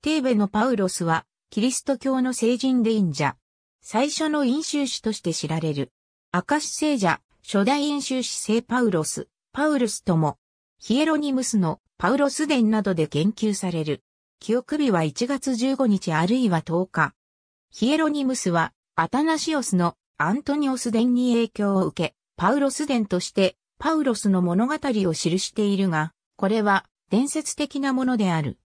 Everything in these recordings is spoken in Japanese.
テーベのパウロスは、キリスト教の聖人で隠者。最初の飲習主として知られる。カシ聖者、初代飲習主聖パウロス、パウルスとも、ヒエロニムスのパウロス伝などで言及される。記憶日は1月15日あるいは10日。ヒエロニムスは、アタナシオスのアントニオス伝に影響を受け、パウロス伝として、パウロスの物語を記しているが、これは伝説的なものである。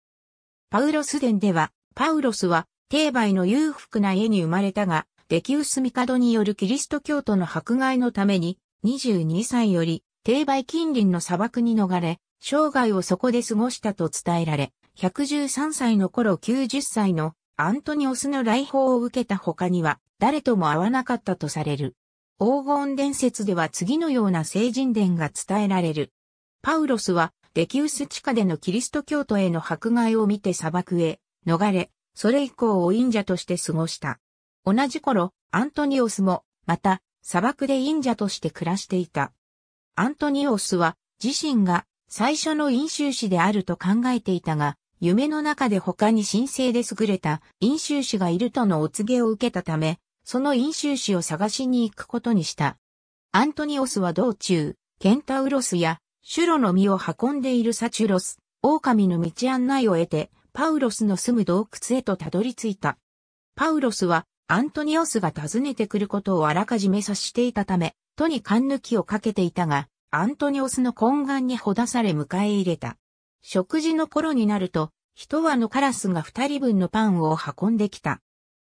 パウロス伝では、パウロスは、定売の裕福な家に生まれたが、デキウス帝によるキリスト教徒の迫害のために、22歳より、定売近隣の砂漠に逃れ、生涯をそこで過ごしたと伝えられ、113歳の頃90歳のアントニオスの来訪を受けた他には、誰とも会わなかったとされる。黄金伝説では次のような聖人伝が伝えられる。パウロスはデキウス地下でのキリスト教徒への迫害を見て砂漠へ逃れ、それ以降を忍者として過ごした。同じ頃、アントニオスも、また、砂漠で忍者として暮らしていた。アントニオスは、自身が最初の飲酒師であると考えていたが、夢の中で他に神聖で優れた飲酒師がいるとのお告げを受けたため、その飲酒師を探しに行くことにした。アントニオスは道中、ケンタウロスやシュロの実を運んでいるサチュロス、狼の道案内を得て、パウロスの住む洞窟へとたどり着いた。パウロスは、アントニオスが訪ねてくることをあらかじめ察していたため、とに勘抜きをかけていたが、アントニオスの懇願にほだされ迎え入れた。食事の頃になると、一羽のカラスが二人分のパンを運んできた。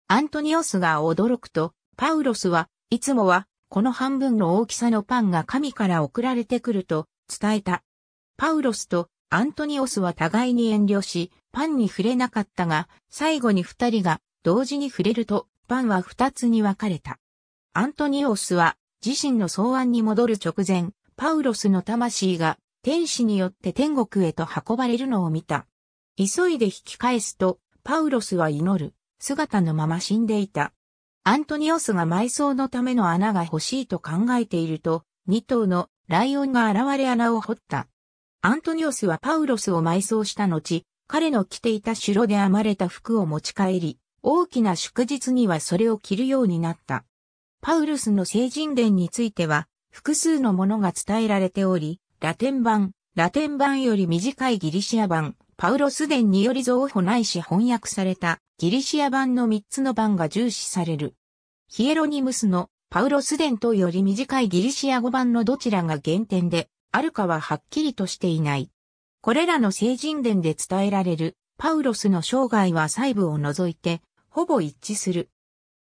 アントニオスが驚くと、パウロスはいつもはこの半分の大きさのパンが神から送られてくると伝えた。パウロスとアントニオスは互いに遠慮し、パンに触れなかったが、最後に二人が同時に触れると、パンは二つに分かれた。アントニオスは自身の草案に戻る直前、パウロスの魂が天使によって天国へと運ばれるのを見た。急いで引き返すと、パウロスは祈る、姿のまま死んでいた。アントニオスが埋葬のための穴が欲しいと考えていると、二頭のライオンが現れ穴を掘った。アントニオスはパウロスを埋葬した後、彼の着ていた白で編まれた服を持ち帰り、大きな祝日にはそれを着るようになった。パウロスの聖人伝については、複数のものが伝えられており、ラテン版、ラテン版より短いギリシア版、パウロス伝により造法ないし翻訳されたギリシア版の3つの版が重視される。ヒエロニムスのパウロス伝統より短いギリシア語版のどちらが原点で、あるかははっきりとしていない。これらの聖人伝で伝えられる、パウロスの生涯は細部を除いて、ほぼ一致する。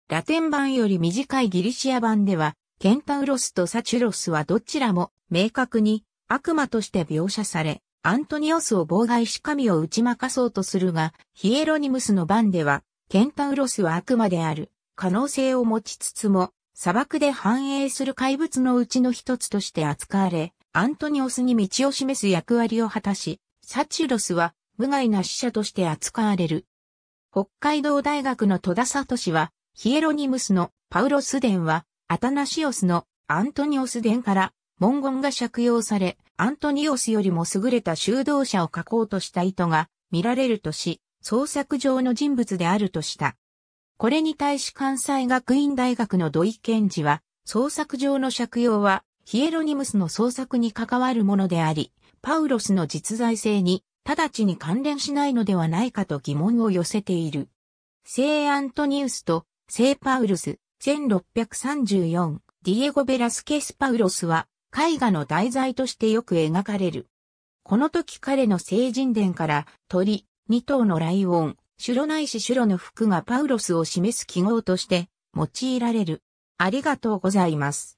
ラテン版より短いギリシア版では、ケンタウロスとサチュロスはどちらも明確に悪魔として描写され、アントニオスを妨害し神を打ち負かそうとするが、ヒエロニムスの版では、ケンタウロスは悪魔である可能性を持ちつつも、砂漠で繁栄する怪物のうちの一つとして扱われ、アントニオスに道を示す役割を果たし、サチュロスは無害な死者として扱われる。北海道大学の戸田聡は、ヒエロニムスのパウロス伝は、アタナシオスのアントニオス伝から文言が借用され、アントニオスよりも優れた修道者を書こうとした意図が見られるとし、創作上の人物であるとした。これに対し関西学院大学の土井健治は、創作上の借用は、ヒエロニムスの創作に関わるものであり、パウロスの実在性に、直ちに関連しないのではないかと疑問を寄せている。聖アントニウスと聖パウルス、1634、ディエゴ・ベラスケス・パウロスは、絵画の題材としてよく描かれる。この時彼の聖人伝から鳥、二頭のライオン、シュロないしシュロの服がパウロスを示す記号として用いられる。ありがとうございます。